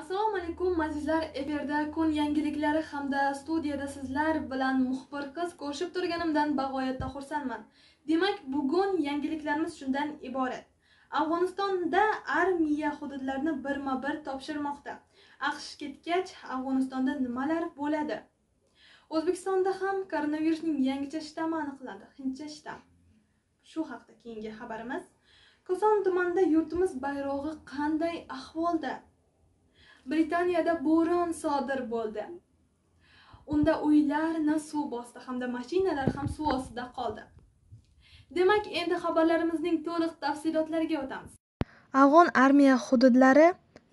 assalomu alaykum azizlar efirda kun yangiliklari hamda studiyada sizlar bilan muxbir qiz ko'rishib turganimdan bag'oyatda xursandman demak bugun yangiliklarimiz shundan iborat afg'onistonda armiya hududlarni birma bir topshirmoqda aqsh ketgach afg'onistonda nimalar bo'ladi o'zbekistonda ham koronavirusning yangicha shtammi aniqlandi hindcha shtamm shu haqida keyingi xabarimiz koson tumanida yurtimiz bayrog'i qanday ahvolda britaniyada bo'ron sodir bo'ldi unda uylarni suv bosdi hamda mashinalar ham suv ostida qoldi demak endi xabarlarimizning to'liq tafsilotlariga o'tamiz afg'on armiya hududlari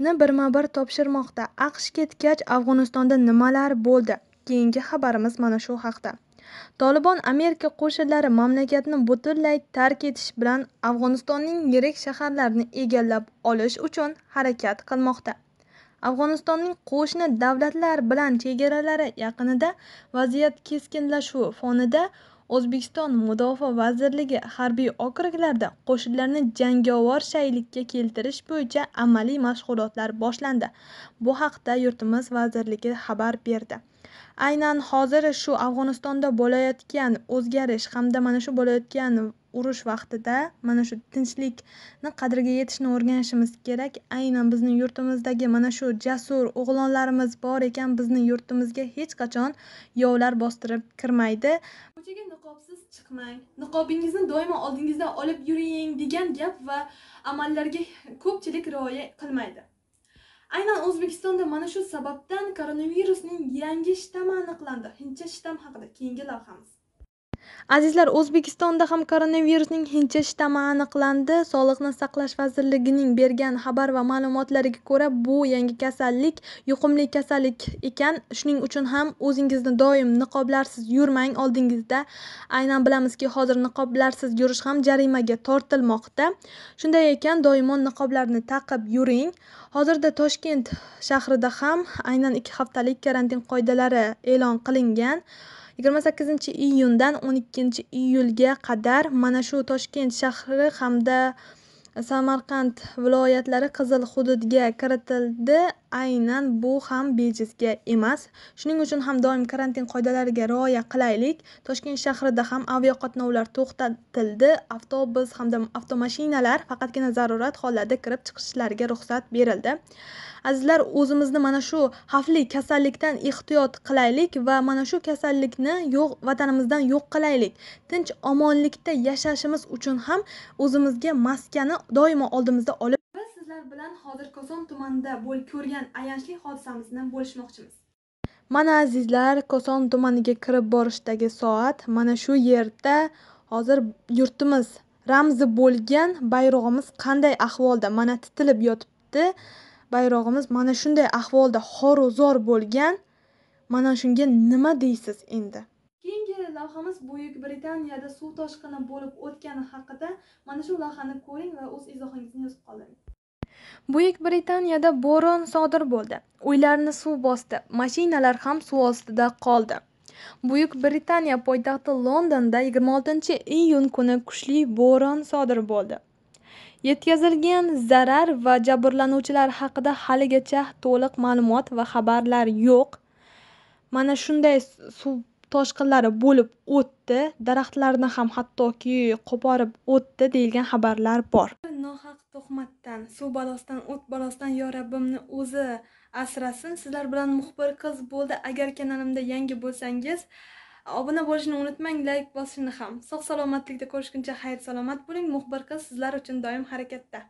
ni birma bir topshirmoqda aqsh ketgach afg'onistonda nimalar bo'ldi keyingi xabarimiz mana shu haqda tolibon amerika qo'shinlari mamlakatni butunlay tark etish bilan afg'onistonning yirik shaharlarini egallab olish uchun harakat qilmoqda afg'onistonning qo'shni davlatlar bilan chegaralari yaqinida vaziyat keskinlashuvi fonida o'zbekiston mudofaa vazirligi harbiy okruglarda qo'shinlarni jangovar shaylikka keltirish bo'yicha amaliy mashg'ulotlar boshlandi bu haqda yurtimiz vazirligi xabar berdi aynan hozir shu afg'onistonda bo'layotgan o'zgarish hamda mana shu bo'layotgan urush vaqtida mana shu tinchlikni qadriga yetishni o'rganishimiz kerak aynan bizni yurtimizdagi mana shu jasur o'g'lonlarimiz bor ekan bizni yurtimizga hech qachon yovlar bostirib kirmaydi ko'chaga niqobsiz chiqmang niqobingizni doimo oldingizdan olib yuring degan gap va amallarga ko'pchilik rioya qilmaydi aynan o'zbekistonda mana shu sababdan koronavirusning yangi shtami aniqlandi hindcha shtam haqida keyingi lavhamiz azizlar o'zbekistonda ham koronavirusning hincha shtammi aniqlandi sog'liqni saqlash vazirligining bergan xabar va ma'lumotlariga ko'ra bu yangi kasallik yuqumli kasallik ekan shuning uchun ham o'zingizni doim niqoblarsiz yurmang oldingizda aynan bilamizki hozir niqoblarsiz yurish ham jarimaga tortilmoqda shunday ekan doimo niqoblarni taqib yuring hozirda toshkent shahrida ham aynan ikki haftalik karantin qoidalari e'lon qilingan yigirma sakkizinchi iyundan o'n ikkinchi iyulga qadar mana shu toshkent shahri hamda samarqand viloyatlari qizil hududga kiritildi aynan bu ham bejizga emas shuning uchun ham doim karantin qoidalariga rioya qilaylik toshkent shahrida ham aviaqatnovlar to'xtatildi avtobus hamda avtomashinalar faqatgina zarurat hollarda kirib chiqishlariga ruxsat berildi azizlar o'zimizni mana shu xavfli kasallikdan ehtiyot qilaylik va mana shu kasallikni yo'q vatanimizdan yo'q qilaylik tinch omonlikda yashashimiz uchun ham o'zimizga maskani doimo oldimizda olib biz sizlar bilan hozir koson tumanida bo'lib ko'rgan ayanchli hodisamizni bo'lishmoqchimiz mana azizlar koson tumaniga kirib borishdagi soat mana shu yerda hozir yurtimiz ramzi bo'lgan bayrog'imiz qanday ahvolda mana titilib yotibdi bayrog'imiz mana shunday ahvolda xoru zor bo'lgan mana shunga nima deysiz endi keyingi lavhamiz buyuk britaniyada suv toshqini bo'lib o'tgani haqida mana shu lavhani ko'ring va o'z izohingizni yozib qoldiring buyuk britaniyada bo'ron sodir bo'ldi uylarni suv bosdi mashinalar ham suv ostida qoldi buyuk britaniya poytaxti londonda 26 iyun kuni kuchli bo'ron sodir bo'ldi yetkazilgan zarar va jabrlanuvchilar haqida haligacha to'liq ma'lumot va xabarlar yo'q mana shunday suv toshqinlari bo'lib o'tdi daraxtlarni ham hattoki qo'porib o'tdi deyilgan xabarlar bor nohaq tuhmatdan suv balosidan o't balosidan yo rabbimni o'zi asrasin sizlar bilan muxbir qiz bo'ldi agar kanalimda yangi bo'lsangiz obuna bo'lishni unutmang layk bosishni ham sog' salomatlikda ko'rishguncha xayr salomat bo'ling muxbir qiz sizlar uchun doim harakatda